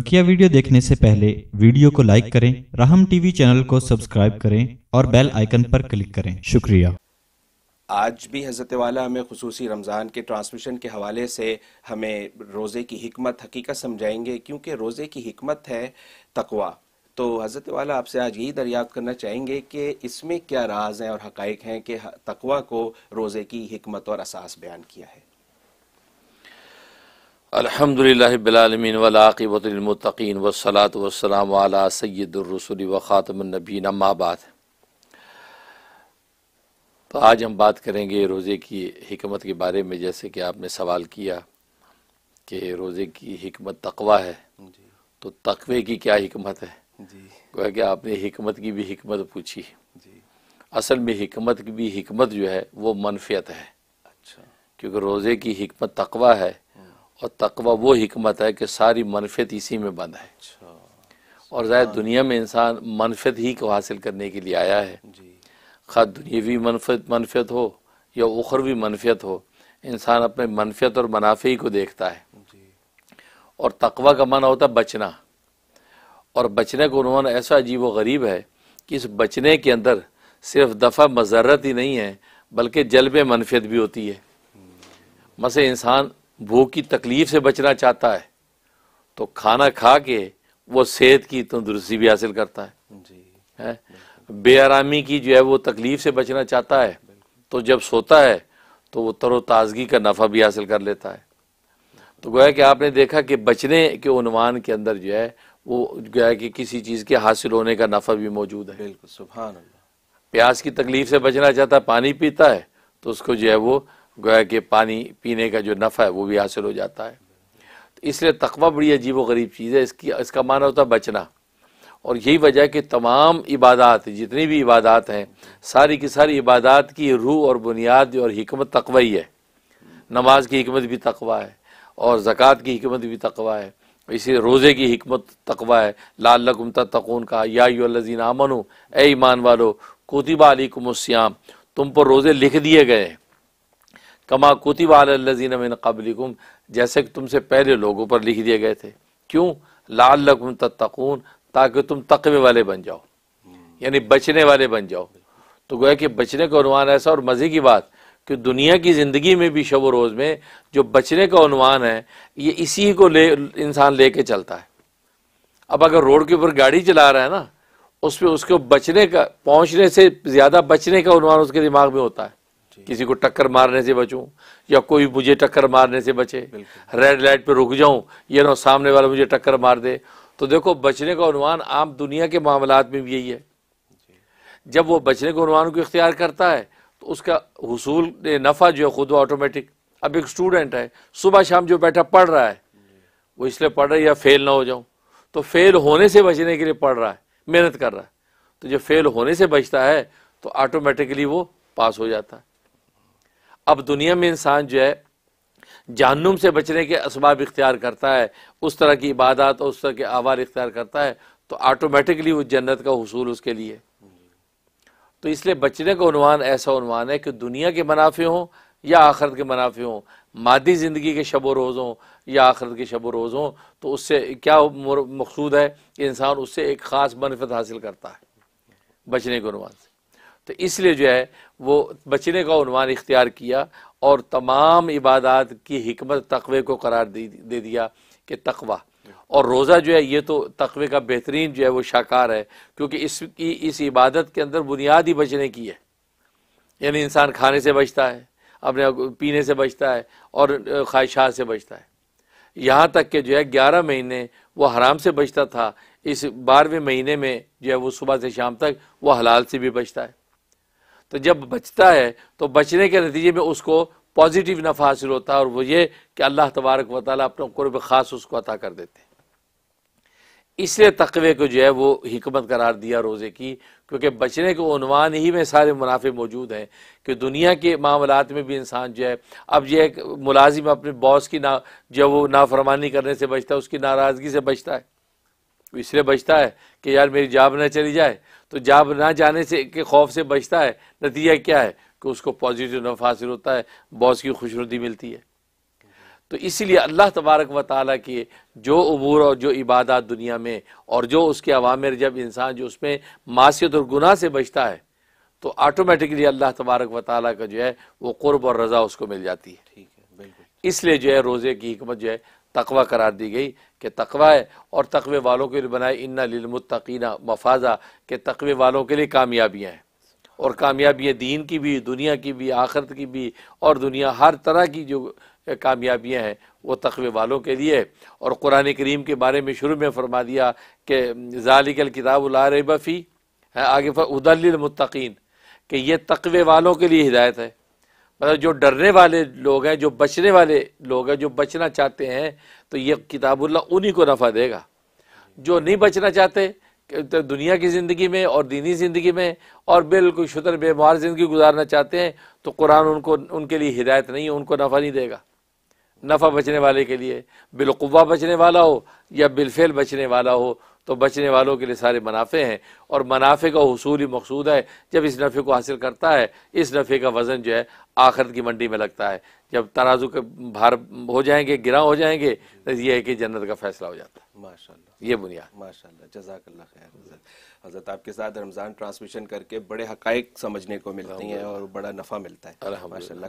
बकिया वीडियो देखने से पहले वीडियो को लाइक करें राहम टीवी चैनल को सब्सक्राइब करें और बेल आइकन पर क्लिक करें शुक्रिया आज भी हज़रत वाला हमें खसूस रमज़ान के ट्रांसमिशन के हवाले से हमें रोज़े की हमत हकीकत समझाएंगे क्योंकि रोज़े की हमत है तकवा तो हज़रत वाला आपसे आज यही दरियात करना चाहेंगे कि इसमें क्या राज हैं और हक़ हैं कि तकवा को रोज़े की हमत और असास बयान किया है अलहमदिल्ला बिलालमीन वलाक़िबतमतिन वसलात वसलाम वाला सैदुलरसूल व ख़ातमनबीन अम्माबाद तो आज हम बात करेंगे रोज़े की हमत के बारे में जैसे कि आपने सवाल किया कि रोज़े की हमत तकवा है तो तकवे की क्या हमत है गोया कि आपने हमत की भी हमत पूछी असल में हमत की भी हमत जो है वो मनफियत है अच्छा क्योंकि रोज़े की हमत तकवा है और तकवा वो हमत है कि सारी मनफियत इसी में बंद है अच्छा। और ज़ाहिर हाँ। दुनिया में इंसान मनफियत ही को हासिल करने के लिए आया है खा दुनियावी मनफियत मनफियत हो या उखरवी मनफियत हो इंसान अपने मनफियत और मुनाफे ही को देखता है और तकवा का माना होता है बचना और बचने का उन्होंने ऐसा अजीब व गरीब है कि इस बचने के अंदर सिर्फ दफ़ा मजरत ही नहीं है बल्कि जलब मनफियत भी होती है हम्म। मसे इंसान भूख की तकलीफ़ से बचना चाहता है तो खाना खा के वो सेहत की तंदुरुस्ती भी हासिल करता है जी आरामी बेआरामी की जो है वो तकलीफ़ से बचना चाहता है तो जब सोता है तो वो तरोताज़गी का नफ़ा भी हासिल कर लेता है तो गोया कि आपने देखा कि बचने के उनवान के अंदर जो है वो गोया कि किसी चीज़ के हासिल होने का नफ़ा भी मौजूद है बिल्कुल सुबह प्यास की तकलीफ़ से बचना चाहता है पानी पीता है तो उसको जो है वो गोया कि पानी पीने का जो नफ़ा है वो भी हासिल हो जाता है तो इसलिए तकवा बड़ी अजीब व गरीब चीज़ है इसकी इसका माना होता है बचना और यही वजह है कि तमाम इबादत जितनी भी इबादत हैं सारी की सारी इबादत की रूह और बुनियाद और हमत तकवा ही है नमाज की हमत भी तकवा है और ज़क़़त की हमत भी तकवा है इसी रोज़े की हमत तकवा है लाल गुमता तकून का लजीन आमन ए ईमान वालो अली कुमस्याम तुम पर रोज़े लिख दिए गए हैं कमा कुतिबालजीन मिन कबल जैसे कि तुमसे पहले लोगों पर लिख दिए गए थे क्यों लाल लकुम तत्तकून ताकि तुम तकवे वाले बन जाओ यानी बचने वाले बन जाओ तो गोया कि बचने का अनुमान ऐसा और मज़े की बात कि दुनिया की ज़िंदगी में भी शब रोज़ में जो बचने का अनुमान है ये इसी को ले इंसान ले कर चलता है अब अगर रोड के ऊपर गाड़ी चला रहा है ना उसमें उसको बचने का पहुंचने से ज़्यादा बचने का अनुमान उसके दिमाग में होता है किसी को टक्कर मारने से बचूं या कोई मुझे टक्कर मारने से बचे रेड लाइट पे रुक जाऊं या ना सामने वाला मुझे टक्कर मार दे तो देखो बचने का अनुमान आम दुनिया के मामला में भी यही है जब वो बचने के अनुमान को इख्तियार करता है तो उसका हसूल नफ़ा जो है खुद ऑटोमेटिक अब एक स्टूडेंट है सुबह शाम जो बैठा पढ़ रहा है वो इसलिए पढ़ रहा है या फेल ना हो जाऊं तो फेल होने से बचने के लिए पढ़ रहा है मेहनत कर रहा है तो जब फेल होने से बचता है तो ऑटोमेटिकली वो पास हो जाता है अब दुनिया में इंसान जो है जहनुम से बचने के इसबाब इख्तियार करता है उस तरह की इबादत और उस तरह के आवार इख्तियार करता है तो आटोमेटिकली उस जन्नत का हसूल उसके लिए तो इसलिए बचने का उनवान ऐसा उनवान है कि दुनिया के मुनाफे हों या आखरत के मुनाफे हों मादी ज़िंदगी के शब रोज़ हों या आखरत के शब रोज़ हों तो उससे क्या मकसूद है कि इंसान उससे एक ख़ास मनफत हासिल करता है बचने के उनवान से तो इसलिए जो है वो बचने का उनवान इख्तियार किया और तमाम इबादत की हमत तकवे को करार दे, दे दिया कि तकवा और रोज़ा जो है ये तो तकवे का बेहतरीन जो है वो शाकार है क्योंकि इसकी इस इबादत के अंदर बुनियाद ही बचने की है यानी इंसान खाने से बचता है अपने पीने से बचता है और ख्वाहिशात से बचता है यहाँ तक कि जो है ग्यारह महीने वो हराम से बचता था इस बारहवें महीने में जो है वो सुबह से शाम तक वो हलाल से भी बचता है तो जब बचता है तो बचने के नतीजे में उसको पॉजिटिव नफ़ा हासिल होता है और वो ये कि अल्लाह तबारक वाली अपने अपना क़ुरब ख़ास उसको अता कर देते हैं इसलिए तकवे को जो है वो हमत करार दिया रोज़े की क्योंकि बचने के अनवान ही में सारे मुनाफे मौजूद हैं कि दुनिया के मामला में भी इंसान जो है अब यह एक मुलाजिम अपने बॉस की ना जो वो नाफरमानी करने से बचता है उसकी नाराज़गी से बचता है इसलिए बचता है कि यार मेरी जाब ना चली जाए तो जाब ना जाने से के खौफ से बचता है नतीजा क्या है कि उसको पॉजिटिव नफा हासिल होता है बॉस की खुशनुदी मिलती है तो इसीलिए अल्लाह तबारक व ताली के जो अबूर और जो इबादत दुनिया में और जो उसके अवामिर जब इंसान जो उसमें मासीत और गुनाह से बचता है तो ऑटोमेटिकली अल्लाह तबारक व ताली का जो है वो क़ुरब और रज़ा उसको मिल जाती है ठीक है बिल्कुल इसलिए जो है रोज़े की हमत जो है तकवा करार दी गई कि तकवा है और तकवे वालों के लिए बनाए इन्ना लिलमुतकीना मफाजा के तकवे वालों के लिए कामयाबियाँ हैं और कामयाबियाँ दीन की भी दुनिया की भी आखरत की भी और दुनिया हर तरह की जो कामयाबियाँ हैं वो तकवे वालों के लिए और कुरान करीम के बारे में शुरू में फरमा दिया कि जालिकल किताब उलार बफ़ी है आगे उदल मुतकीन कि ये तकवे वालों के लिए हिदायत है मतलब जो डरने वाले लोग हैं जो बचने वाले लोग हैं जो बचना चाहते हैं तो ये किताबुल्ला उन्हीं को नफ़ा देगा जो नहीं बचना चाहते तो दुनिया की ज़िंदगी में और दीनी ज़िंदगी में और बिल्कुल शुतर बेमार ज़िंदगी गुजारना चाहते हैं तो कुरान उनको उनके लिए हिदायत नहीं है उनको नफ़ा नहीं देगा नफ़ा बचने वाले के लिए बिलकुवा बचने वाला हो या बिलफेल बचने वाला हो तो बचने वालों के लिए सारे मुनाफे हैं और मुनाफे का हसूल ही मकसूद है जब इस नफ़े को हासिल करता है इस नफ़े का वज़न जो है आखिरत की मंडी में लगता है जब तराजू के भार हो जाएंगे गिरा हो जाएंगे तो यह है कि जन्नत का फैसला हो जाता है माशा ये बुनियाद माशा जजाकल्ला खैर हजरत आपके साथ रमज़ान ट्रांसमिशन करके बड़े हक़ समझने को मिलती हैं और बड़ा नफ़ा मिलता है माशा